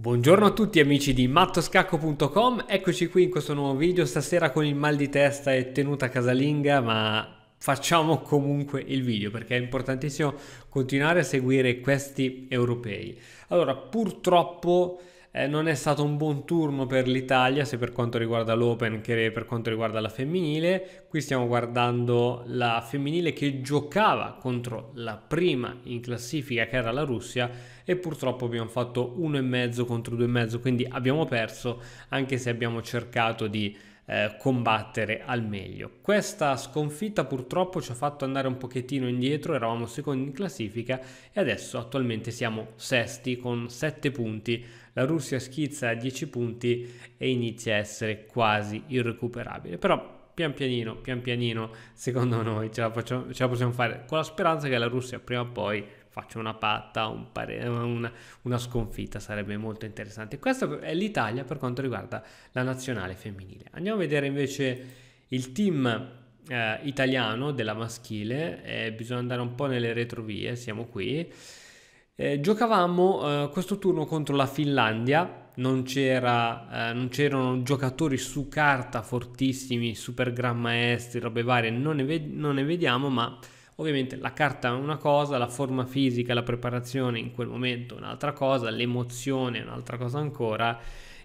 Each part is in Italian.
Buongiorno a tutti amici di mattoscacco.com, eccoci qui in questo nuovo video, stasera con il mal di testa e tenuta casalinga, ma facciamo comunque il video perché è importantissimo continuare a seguire questi europei. Allora, purtroppo eh, non è stato un buon turno per l'Italia, sia per quanto riguarda l'Open che per quanto riguarda la femminile. Qui stiamo guardando la femminile che giocava contro la prima in classifica, che era la Russia, e purtroppo abbiamo fatto uno e mezzo contro due e mezzo, quindi abbiamo perso, anche se abbiamo cercato di eh, combattere al meglio. Questa sconfitta purtroppo ci ha fatto andare un pochettino indietro, eravamo secondi in classifica e adesso attualmente siamo sesti con 7 punti. La Russia schizza a 10 punti e inizia a essere quasi irrecuperabile. Però pian pianino, pian pianino, secondo noi ce la, facciamo, ce la possiamo fare con la speranza che la Russia prima o poi faccio una patta, un pare- una, una sconfitta, sarebbe molto interessante. Questa è l'Italia per quanto riguarda la nazionale femminile. Andiamo a vedere invece il team eh, italiano della maschile, eh, bisogna andare un po' nelle retrovie, siamo qui. Eh, giocavamo eh, questo turno contro la Finlandia, non, c'era, eh, non c'erano giocatori su carta fortissimi, super gran maestri, robe varie, non ne, ve- non ne vediamo, ma Ovviamente la carta è una cosa, la forma fisica, la preparazione in quel momento è un'altra cosa, l'emozione è un'altra cosa ancora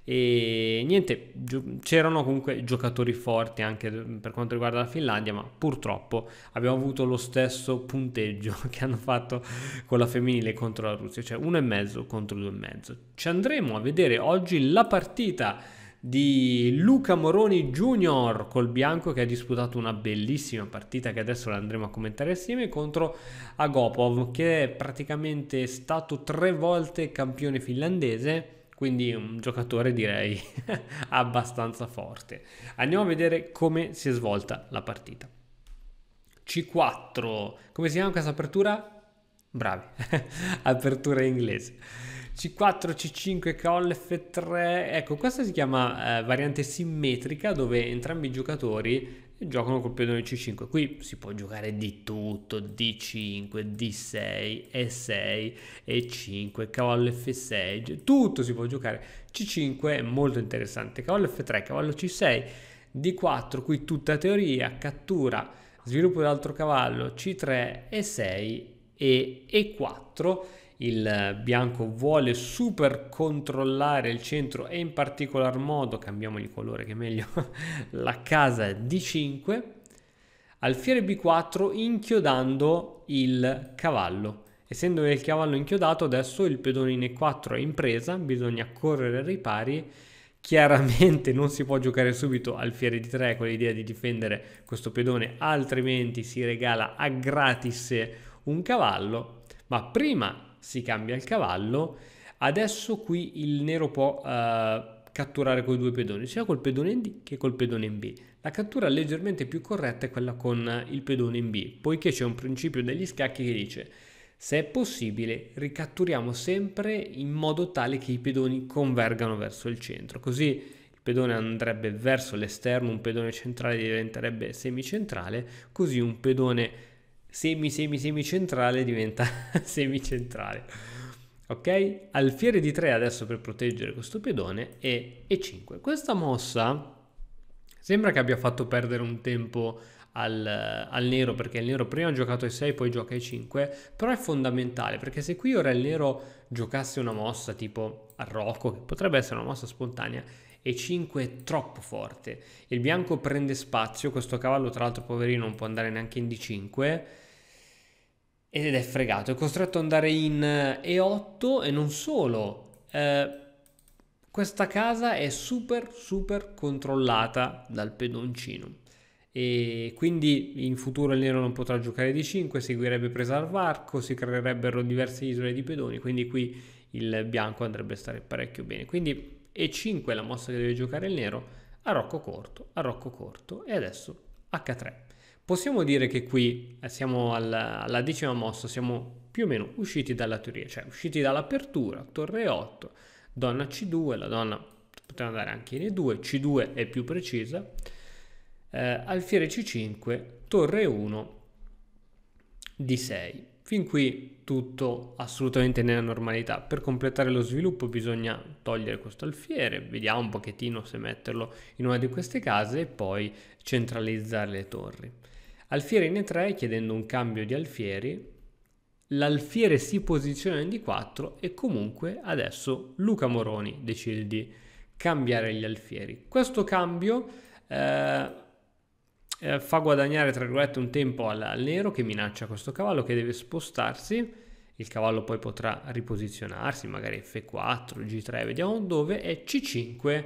e niente, c'erano comunque giocatori forti anche per quanto riguarda la Finlandia, ma purtroppo abbiamo avuto lo stesso punteggio che hanno fatto con la femminile contro la Russia, cioè uno e mezzo contro due e mezzo. Ci andremo a vedere oggi la partita di Luca Moroni Junior col bianco che ha disputato una bellissima partita che adesso la andremo a commentare assieme contro Agopov che è praticamente stato tre volte campione finlandese quindi un giocatore direi abbastanza forte. Andiamo a vedere come si è svolta la partita. C4, come si chiama questa apertura? Bravi, apertura inglese. C4, C5, Call F3. Ecco, questa si chiama eh, variante simmetrica dove entrambi i giocatori giocano col pedone C5. Qui si può giocare di tutto, D5, D6, E6, E5, cavallo F6, tutto si può giocare. C5 è molto interessante, cavallo F3, cavallo C6, D4, qui tutta teoria, cattura, sviluppo dell'altro cavallo, C3, E6 e E4 il bianco vuole super controllare il centro e in particolar modo, cambiamo il colore che è meglio, la casa D5, alfiere B4 inchiodando il cavallo. Essendo il cavallo inchiodato adesso il pedone in E4 è in presa, bisogna correre ai ripari chiaramente non si può giocare subito alfiere d 3 con l'idea di difendere questo pedone altrimenti si regala a gratis un cavallo ma prima si cambia il cavallo. Adesso qui il nero può eh, catturare quei due pedoni, sia col pedone in D che col pedone in B. La cattura leggermente più corretta è quella con il pedone in B, poiché c'è un principio degli scacchi che dice se è possibile ricatturiamo sempre in modo tale che i pedoni convergano verso il centro, così il pedone andrebbe verso l'esterno, un pedone centrale diventerebbe semicentrale, così un pedone semi semi semi centrale diventa semi centrale Ok? Alfiere di 3 adesso per proteggere questo pedone e E5. Questa mossa sembra che abbia fatto perdere un tempo al, al, nero perché il nero prima ha giocato ai 6 poi gioca ai 5 però è fondamentale perché se qui ora il nero giocasse una mossa tipo al rocco che potrebbe essere una mossa spontanea e 5 è troppo forte il bianco prende spazio questo cavallo tra l'altro poverino non può andare neanche in d5 ed è fregato, è costretto ad andare in E8 eh, e non solo. Eh, questa casa è super super controllata dal pedoncino e quindi in futuro il nero non potrà giocare di 5, seguirebbe presa al varco, si creerebbero diverse isole di pedoni, quindi qui il bianco andrebbe a stare parecchio bene. Quindi E5 è la mossa che deve giocare il nero, a rocco corto, a rocco corto e adesso H3 possiamo dire che qui eh, siamo alla, alla decima mossa, siamo più o meno usciti dalla teoria, cioè usciti dall'apertura, torre 8, donna C2, la donna poteva andare anche in E2, C2 è più precisa, eh, alfiere C5, torre 1, D6. Fin qui tutto assolutamente nella normalità. Per completare lo sviluppo bisogna togliere questo alfiere, vediamo un pochettino se metterlo in una di queste case e poi centralizzare le torri alfiere in E3 chiedendo un cambio di alfieri, l'alfiere si posiziona in D4 e comunque adesso Luca Moroni decide di cambiare gli alfieri. Questo cambio eh, eh, fa guadagnare tra virgolette un tempo al, al nero che minaccia questo cavallo che deve spostarsi il cavallo poi potrà riposizionarsi, magari F4, G3, vediamo dove, e C5.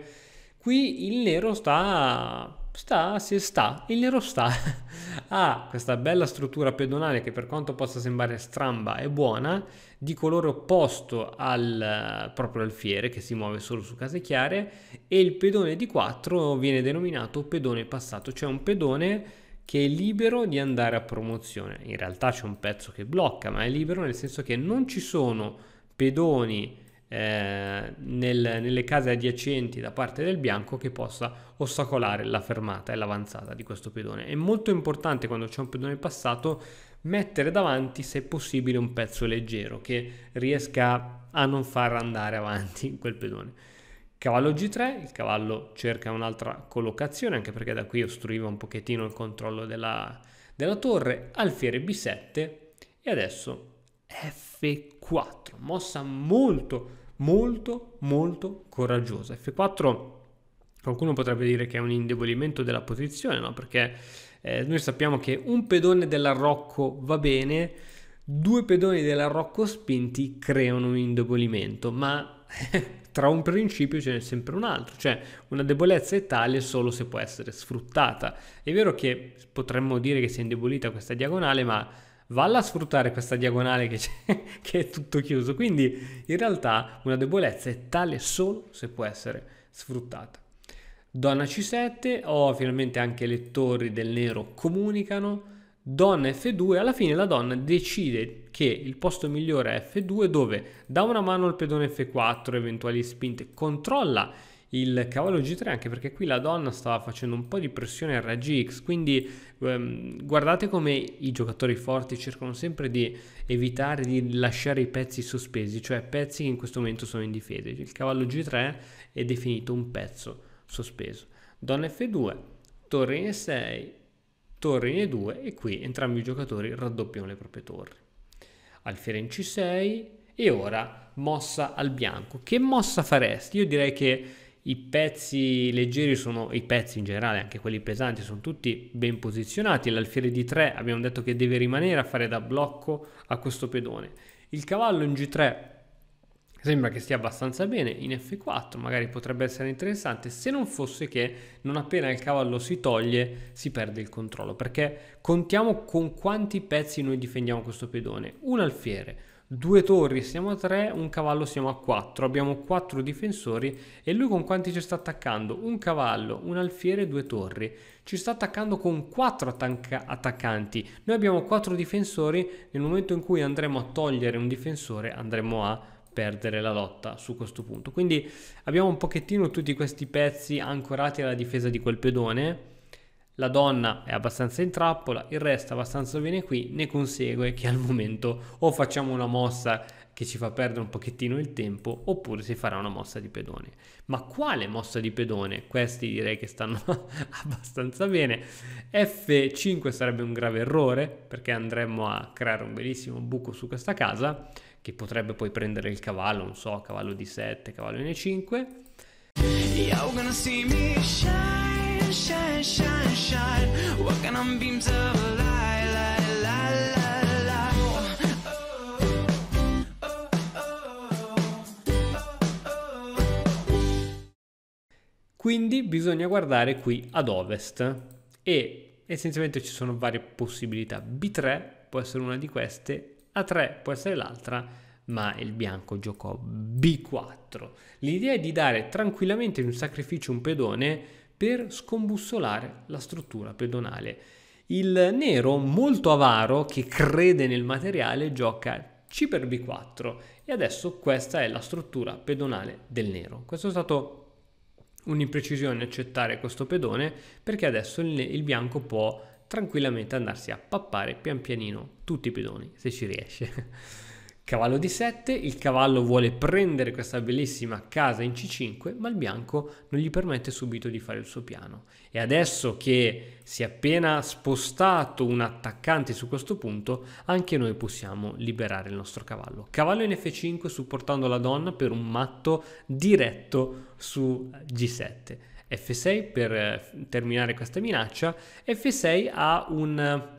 Qui il nero sta sta, si sta, il nero sta. ha questa bella struttura pedonale che per quanto possa sembrare stramba è buona, di colore opposto al eh, proprio alfiere che si muove solo su case chiare e il pedone di 4 viene denominato pedone passato, cioè un pedone che è libero di andare a promozione. In realtà c'è un pezzo che blocca, ma è libero nel senso che non ci sono pedoni eh, nel, nelle case adiacenti da parte del bianco che possa ostacolare la fermata e l'avanzata di questo pedone. È molto importante quando c'è un pedone passato mettere davanti se possibile un pezzo leggero che riesca a non far andare avanti quel pedone. Cavallo G3, il cavallo cerca un'altra collocazione anche perché da qui ostruiva un pochettino il controllo della, della torre, alfiere B7 e adesso F4, mossa molto, molto, molto coraggiosa. F4 Qualcuno potrebbe dire che è un indebolimento della posizione, no? Perché eh, noi sappiamo che un pedone dell'arrocco va bene, due pedoni dell'arrocco spinti creano un indebolimento, ma tra un principio ce n'è sempre un altro, cioè una debolezza è tale solo se può essere sfruttata. È vero che potremmo dire che si è indebolita questa diagonale, ma valla a sfruttare questa diagonale che, che è tutto chiuso. Quindi in realtà una debolezza è tale solo se può essere sfruttata. Donna C7, oh finalmente anche le torri del nero comunicano. Donna F2, alla fine la donna decide che il posto migliore è F2 dove dà una mano al pedone F4, eventuali spinte, controlla il cavallo G3 anche perché qui la donna stava facendo un po' di pressione al RGX quindi ehm, guardate come i giocatori forti cercano sempre di evitare di lasciare i pezzi sospesi cioè pezzi che in questo momento sono in difesa il cavallo G3 è definito un pezzo sospeso donna F2 torre in E6 torre in E2 e qui entrambi i giocatori raddoppiano le proprie torri alfiere in C6 e ora mossa al bianco che mossa faresti? io direi che i pezzi leggeri sono i pezzi in generale, anche quelli pesanti, sono tutti ben posizionati. L'alfiere di 3 abbiamo detto che deve rimanere a fare da blocco a questo pedone. Il cavallo in G3 sembra che stia abbastanza bene, in F4 magari potrebbe essere interessante, se non fosse che non appena il cavallo si toglie si perde il controllo, perché contiamo con quanti pezzi noi difendiamo questo pedone. Un alfiere, due torri siamo a 3, un cavallo siamo a 4, abbiamo 4 difensori e lui con quanti ci sta attaccando? Un cavallo, un alfiere e due torri. Ci sta attaccando con 4 attacca attaccanti, noi abbiamo 4 difensori, nel momento in cui andremo a togliere un difensore andremo a perdere la lotta su questo punto. Quindi abbiamo un pochettino tutti questi pezzi ancorati alla difesa di quel pedone la donna è abbastanza in trappola, il resto abbastanza bene qui, ne consegue che al momento o facciamo una mossa che ci fa perdere un pochettino il tempo oppure si farà una mossa di pedone. Ma quale mossa di pedone? Questi direi che stanno abbastanza bene. F5 sarebbe un grave errore perché andremmo a creare un bellissimo buco su questa casa che potrebbe poi prendere il cavallo, non so, cavallo di 7, cavallo di 5. Quindi bisogna guardare qui ad ovest e essenzialmente ci sono varie possibilità. B3 può essere una di queste, A3 può essere l'altra, ma il bianco giocò B4. L'idea è di dare tranquillamente in un sacrificio un pedone per scombussolare la struttura pedonale. Il nero, molto avaro, che crede nel materiale, gioca C per B4 e adesso questa è la struttura pedonale del nero. Questo è stato un'imprecisione accettare questo pedone perché adesso il, il bianco può tranquillamente andarsi a pappare pian pianino tutti i pedoni se ci riesce. Cavallo di 7, il cavallo vuole prendere questa bellissima casa in C5, ma il bianco non gli permette subito di fare il suo piano. E adesso che si è appena spostato un attaccante su questo punto, anche noi possiamo liberare il nostro cavallo. Cavallo in F5 supportando la donna per un matto diretto su G7. F6 per eh, terminare questa minaccia, F6 ha un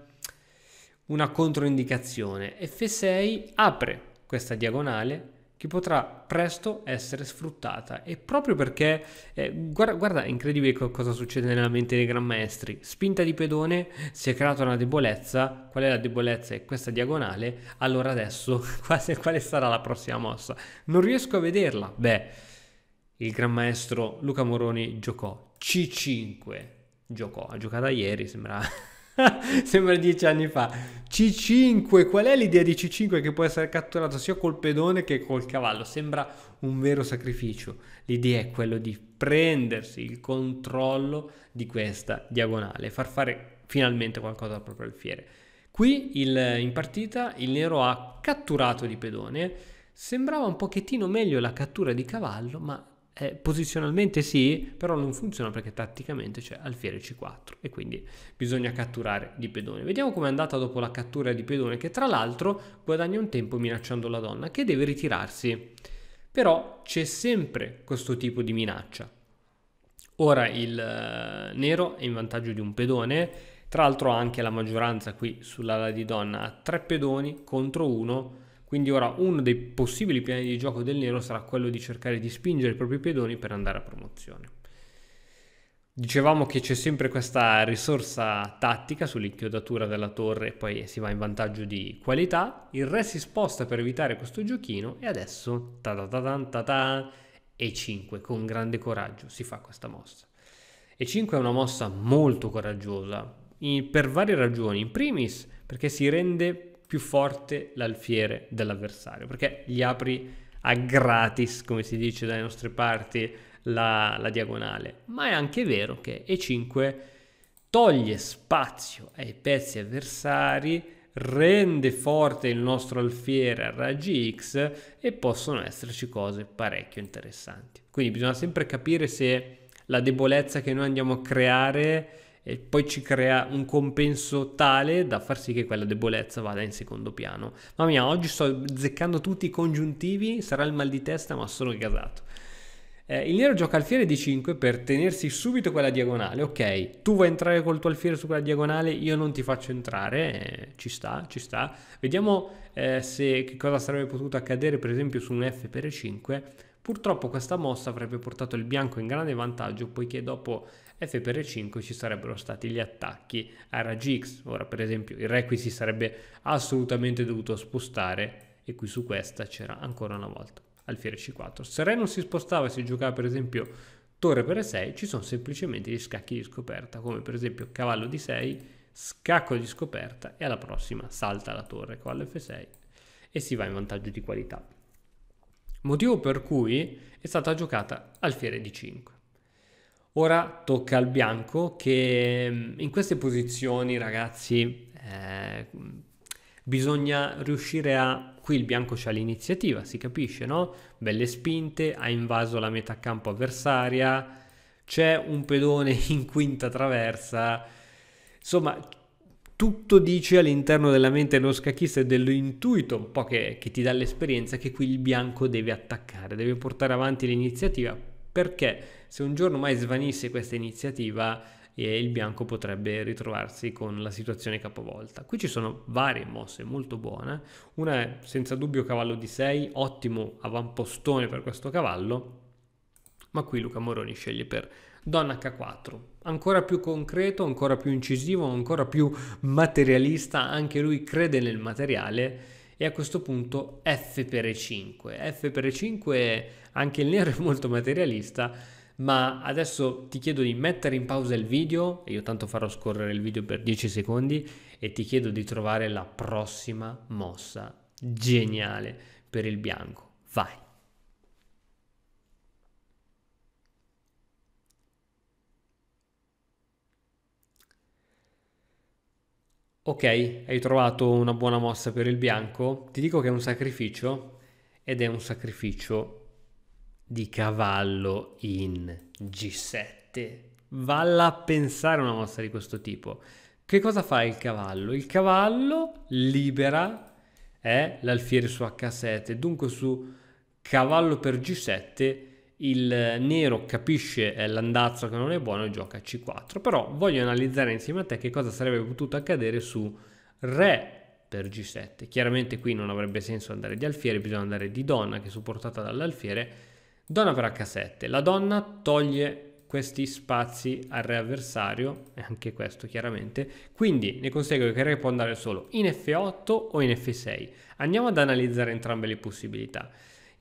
una controindicazione. F6 apre questa diagonale che potrà presto essere sfruttata e proprio perché eh, guarda, guarda, è incredibile cosa succede nella mente dei gran maestri spinta di pedone si è creata una debolezza qual è la debolezza è questa diagonale allora adesso quale sarà la prossima mossa non riesco a vederla beh il gran maestro Luca Moroni giocò C5 giocò ha giocato ieri sembra Sembra dieci anni fa. C5, qual è l'idea di C5 che può essere catturato sia col pedone che col cavallo? Sembra un vero sacrificio. L'idea è quella di prendersi il controllo di questa diagonale, far fare finalmente qualcosa al proprio alfiere. Qui il, in partita il nero ha catturato di pedone, sembrava un pochettino meglio la cattura di cavallo, ma eh, posizionalmente sì, però non funziona perché tatticamente c'è alfiere c4 e quindi bisogna catturare di pedone. Vediamo com'è andata dopo la cattura di pedone che tra l'altro guadagna un tempo minacciando la donna che deve ritirarsi. Però c'è sempre questo tipo di minaccia. Ora il eh, nero è in vantaggio di un pedone, tra l'altro anche la maggioranza qui sull'ala di donna ha tre pedoni contro uno quindi ora uno dei possibili piani di gioco del nero sarà quello di cercare di spingere i propri pedoni per andare a promozione. Dicevamo che c'è sempre questa risorsa tattica sull'inchiodatura della torre e poi si va in vantaggio di qualità. Il re si sposta per evitare questo giochino e adesso ta ta ta ta ta, ta E5 con grande coraggio si fa questa mossa. E5 è una mossa molto coraggiosa per varie ragioni. In primis perché si rende più forte l'alfiere dell'avversario, perché gli apri a gratis, come si dice dalle nostre parti, la, la diagonale. Ma è anche vero che E5 toglie spazio ai pezzi avversari, rende forte il nostro alfiere a raggi X e possono esserci cose parecchio interessanti. Quindi bisogna sempre capire se la debolezza che noi andiamo a creare e poi ci crea un compenso tale da far sì che quella debolezza vada in secondo piano. Mamma mia, oggi sto zeccando tutti i congiuntivi, sarà il mal di testa ma sono gasato. Eh, il nero gioca alfiere di 5 per tenersi subito quella diagonale, ok, tu vuoi entrare col tuo alfiere su quella diagonale, io non ti faccio entrare, eh, ci sta, ci sta. Vediamo eh, se che cosa sarebbe potuto accadere per esempio su un F per e 5. Purtroppo questa mossa avrebbe portato il bianco in grande vantaggio poiché dopo F per e 5 ci sarebbero stati gli attacchi a raggi X. Ora, per esempio, il Re qui si sarebbe assolutamente dovuto spostare e qui su questa c'era ancora una volta alfiere C4. Se Re non si spostava e si giocava, per esempio, torre per E6, ci sono semplicemente gli scacchi di scoperta, come per esempio cavallo di 6, scacco di scoperta e alla prossima salta la torre, cavallo F6 e si va in vantaggio di qualità. Motivo per cui è stata giocata alfiere D5. Ora tocca al bianco che mm, in queste posizioni ragazzi eh, bisogna riuscire a... Qui il bianco c'ha l'iniziativa, si capisce, no? Belle spinte, ha invaso la metà campo avversaria, c'è un pedone in quinta traversa, insomma tutto dice all'interno della mente dello scacchista e dell'intuito un po' che, che ti dà l'esperienza che qui il bianco deve attaccare, deve portare avanti l'iniziativa perché se un giorno mai svanisse questa iniziativa eh, il bianco potrebbe ritrovarsi con la situazione capovolta. Qui ci sono varie mosse molto buone, una è senza dubbio cavallo di 6, ottimo avampostone per questo cavallo, ma qui Luca Moroni sceglie per donna H4. Ancora più concreto, ancora più incisivo, ancora più materialista, anche lui crede nel materiale e a questo punto F per E5. F per E5 anche il nero è molto materialista, ma adesso ti chiedo di mettere in pausa il video, e io tanto farò scorrere il video per 10 secondi, e ti chiedo di trovare la prossima mossa geniale per il bianco. Vai! Ok, hai trovato una buona mossa per il bianco, ti dico che è un sacrificio ed è un sacrificio di cavallo in G7. Valla a pensare una mossa di questo tipo. Che cosa fa il cavallo? Il cavallo libera eh, l'alfiere su H7, dunque su cavallo per G7 il nero capisce eh, l'andazzo che non è buono e gioca C4, però voglio analizzare insieme a te che cosa sarebbe potuto accadere su Re per G7. Chiaramente qui non avrebbe senso andare di alfiere, bisogna andare di donna che è supportata dall'alfiere Donna per H7. La donna toglie questi spazi al re avversario, e anche questo chiaramente, quindi ne consegue che il re può andare solo in F8 o in F6. Andiamo ad analizzare entrambe le possibilità.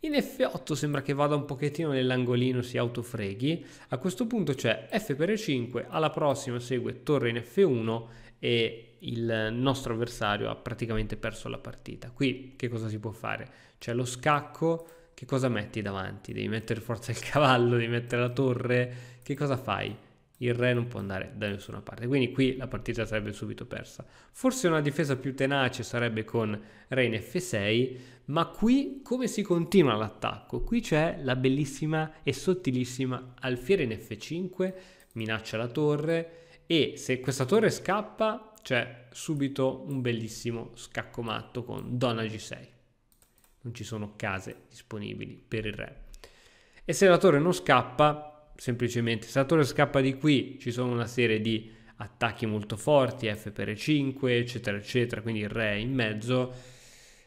In F8 sembra che vada un pochettino nell'angolino, si autofreghi, a questo punto c'è F per E5, alla prossima segue torre in F1 e il nostro avversario ha praticamente perso la partita. Qui che cosa si può fare? C'è lo scacco, che cosa metti davanti? Devi mettere forza il cavallo, devi mettere la torre, che cosa fai? Il re non può andare da nessuna parte, quindi qui la partita sarebbe subito persa. Forse una difesa più tenace sarebbe con re in f6, ma qui come si continua l'attacco? Qui c'è la bellissima e sottilissima alfiere in f5, minaccia la torre e se questa torre scappa c'è subito un bellissimo scacco matto con donna g6 non ci sono case disponibili per il re. E se la torre non scappa, semplicemente se la torre scappa di qui ci sono una serie di attacchi molto forti, F per E5, eccetera, eccetera, quindi il re in mezzo.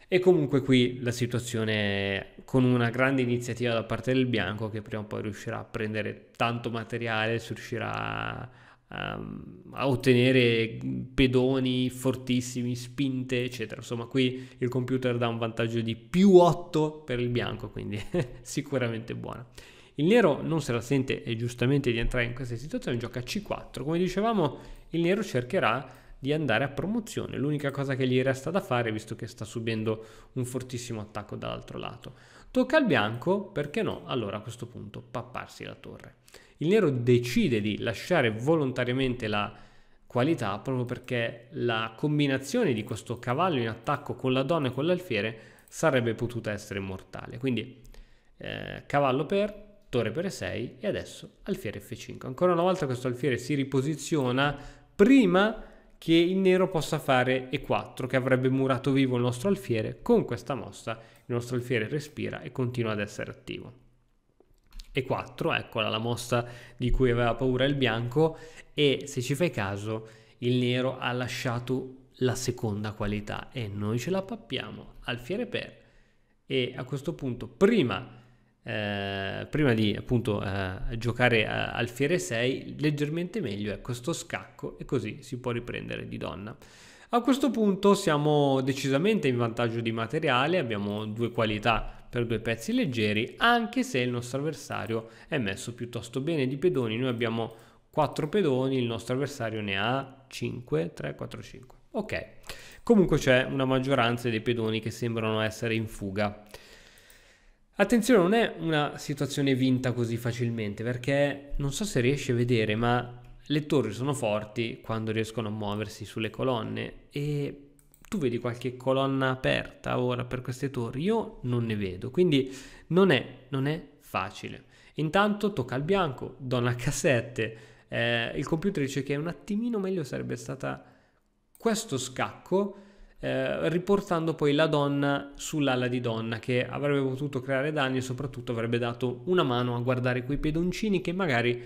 E comunque qui la situazione è con una grande iniziativa da parte del bianco che prima o poi riuscirà a prendere tanto materiale, si riuscirà Ehm, a ottenere pedoni fortissimi, spinte, eccetera. Insomma, qui il computer dà un vantaggio di più 8 per il bianco, quindi sicuramente buona. Il nero non se la sente e giustamente di entrare in questa situazione, gioca C4. Come dicevamo, il nero cercherà di andare a promozione, l'unica cosa che gli resta da fare visto che sta subendo un fortissimo attacco dall'altro lato. Tocca al bianco, perché no? Allora a questo punto papparsi la torre. Il nero decide di lasciare volontariamente la qualità proprio perché la combinazione di questo cavallo in attacco con la donna e con l'alfiere sarebbe potuta essere mortale. Quindi eh, cavallo per, torre per E6 e adesso alfiere F5. Ancora una volta questo alfiere si riposiziona prima che il nero possa fare E4 che avrebbe murato vivo il nostro alfiere. Con questa mossa il nostro alfiere respira e continua ad essere attivo e 4, eccola la mossa di cui aveva paura il bianco e se ci fai caso il nero ha lasciato la seconda qualità e noi ce la pappiamo alfiere per e a questo punto prima, eh, prima di appunto eh, giocare eh, fiere 6 leggermente meglio è ecco, questo scacco e così si può riprendere di donna a questo punto siamo decisamente in vantaggio di materiale abbiamo due qualità per due pezzi leggeri, anche se il nostro avversario è messo piuttosto bene di pedoni. Noi abbiamo 4 pedoni, il nostro avversario ne ha 5, 3, 4, 5. Ok, comunque c'è una maggioranza dei pedoni che sembrano essere in fuga. Attenzione, non è una situazione vinta così facilmente, perché non so se riesce a vedere, ma le torri sono forti quando riescono a muoversi sulle colonne e tu vedi qualche colonna aperta ora per queste torri? Io non ne vedo, quindi non è, non è facile. Intanto tocca al bianco, donna cassette, eh, il computer dice che un attimino meglio sarebbe stata questo scacco, eh, riportando poi la donna sull'ala di donna che avrebbe potuto creare danni e soprattutto avrebbe dato una mano a guardare quei pedoncini che magari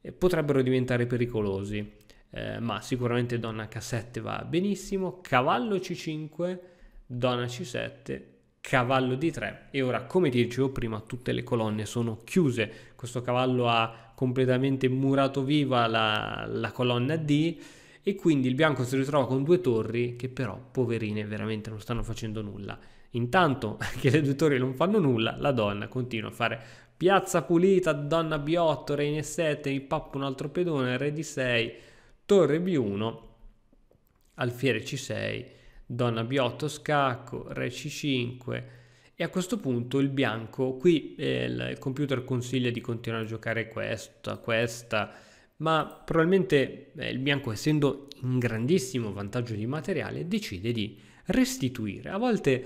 eh, potrebbero diventare pericolosi eh, ma sicuramente donna K7 va benissimo, cavallo C5, donna C7, cavallo D3 e ora come dicevo prima tutte le colonne sono chiuse, questo cavallo ha completamente murato viva la, la colonna D e quindi il bianco si ritrova con due torri che però poverine veramente non stanno facendo nulla. Intanto che le due torri non fanno nulla, la donna continua a fare piazza pulita, donna B8, re in E7, mi pappo un altro pedone, re di 6 torre B1, alfiere C6, donna B8 scacco, re C5 e a questo punto il bianco, qui eh, il computer consiglia di continuare a giocare questa, questa, ma probabilmente eh, il bianco essendo in grandissimo vantaggio di materiale decide di restituire. A volte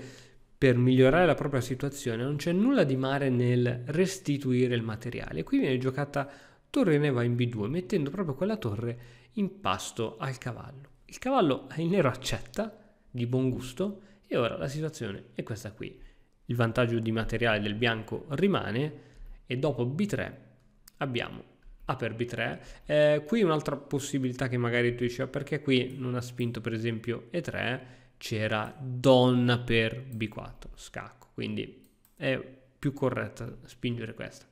per migliorare la propria situazione non c'è nulla di male nel restituire il materiale. Qui viene giocata torre ne va in B2 mettendo proprio quella torre in pasto al cavallo. Il cavallo, il nero accetta di buon gusto e ora la situazione è questa qui. Il vantaggio di materiale del bianco rimane e dopo B3 abbiamo A per B3. Eh, qui un'altra possibilità che magari tu dici, perché qui non ha spinto per esempio E3, c'era donna per B4, scacco, quindi è più corretta spingere questa.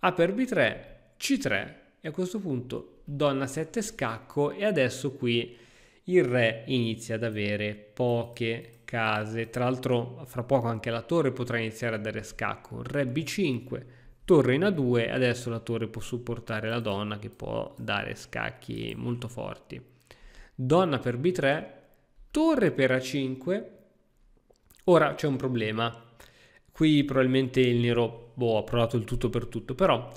A per B3, C3 e a questo punto donna 7 scacco e adesso qui il re inizia ad avere poche case. Tra l'altro fra poco anche la torre potrà iniziare a dare scacco. Re B5, torre in A2, adesso la torre può supportare la donna che può dare scacchi molto forti. Donna per B3, torre per A5. Ora c'è un problema. Qui probabilmente il nero boh, ha provato il tutto per tutto, però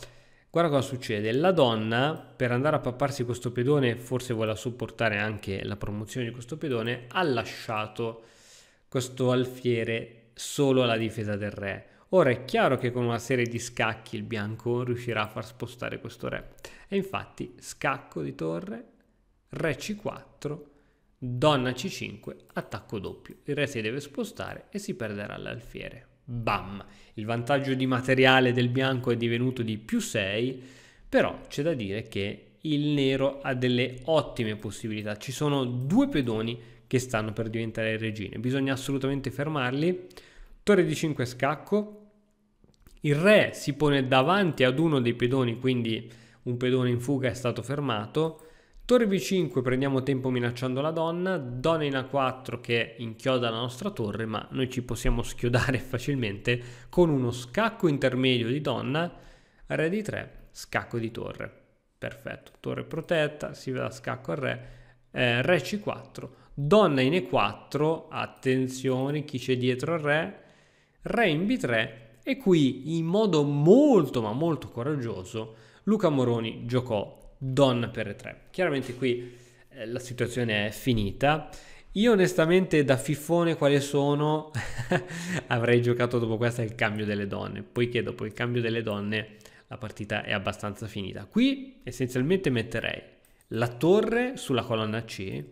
Guarda cosa succede, la donna per andare a papparsi questo pedone, forse vuole supportare anche la promozione di questo pedone, ha lasciato questo alfiere solo alla difesa del re. Ora è chiaro che con una serie di scacchi il bianco riuscirà a far spostare questo re. E infatti scacco di torre, re c4, donna c5, attacco doppio. Il re si deve spostare e si perderà l'alfiere bam, il vantaggio di materiale del bianco è divenuto di più 6, però c'è da dire che il nero ha delle ottime possibilità, ci sono due pedoni che stanno per diventare regine, bisogna assolutamente fermarli, torre di 5 scacco, il re si pone davanti ad uno dei pedoni, quindi un pedone in fuga è stato fermato, Torre B5 prendiamo tempo minacciando la donna, donna in A4 che inchioda la nostra torre, ma noi ci possiamo schiodare facilmente con uno scacco intermedio di donna, re di 3, scacco di torre. Perfetto, torre protetta, si va scacco al re, eh, re C4, donna in E4, attenzione chi c'è dietro al re, re in B3 e qui in modo molto ma molto coraggioso Luca Moroni giocò donna per 3 Chiaramente qui eh, la situazione è finita. Io onestamente da fifone quale sono avrei giocato dopo questa il cambio delle donne, poiché dopo il cambio delle donne la partita è abbastanza finita. Qui essenzialmente metterei la torre sulla colonna C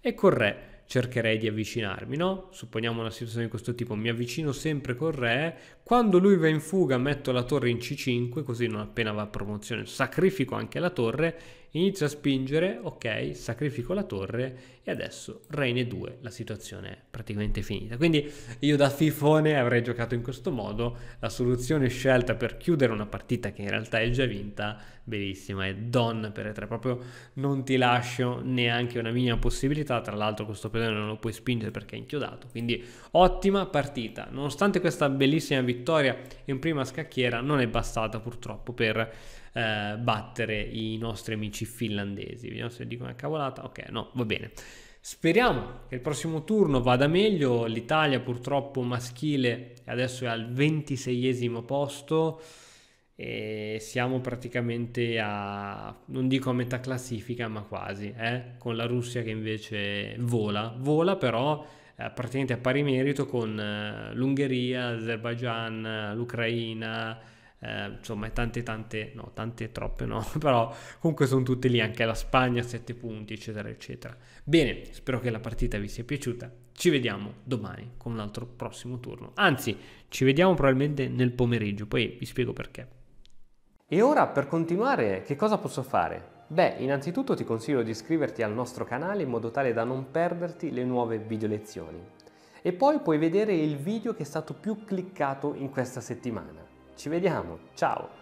e col re cercherei di avvicinarmi, no? Supponiamo una situazione di questo tipo, mi avvicino sempre col re, quando lui va in fuga metto la torre in C5, così non appena va a promozione sacrifico anche la torre, inizio a spingere, ok, sacrifico la torre e adesso re in E2, la situazione è praticamente finita. Quindi io da fifone avrei giocato in questo modo, la soluzione scelta per chiudere una partita che in realtà è già vinta bellissima, è Don per E3, proprio non ti lascio neanche una minima possibilità, tra l'altro questo pedone non lo puoi spingere perché è inchiodato, quindi ottima partita, nonostante questa bellissima vittoria in prima scacchiera non è bastata purtroppo per eh, battere i nostri amici finlandesi, vediamo se dico una cavolata, ok no, va bene. Speriamo che il prossimo turno vada meglio, l'Italia purtroppo maschile adesso è al 26esimo posto, e siamo praticamente a, non dico a metà classifica, ma quasi, eh? con la Russia che invece vola, vola però eh, praticamente a pari merito con eh, l'Ungheria, l'Azerbaijan, l'Ucraina, eh, insomma tante tante, no, tante troppe no, però comunque sono tutte lì, anche la Spagna 7 punti, eccetera, eccetera. Bene, spero che la partita vi sia piaciuta, ci vediamo domani con un altro prossimo turno, anzi ci vediamo probabilmente nel pomeriggio, poi vi spiego perché. E ora per continuare che cosa posso fare? Beh, innanzitutto ti consiglio di iscriverti al nostro canale in modo tale da non perderti le nuove video lezioni. E poi puoi vedere il video che è stato più cliccato in questa settimana. Ci vediamo, ciao!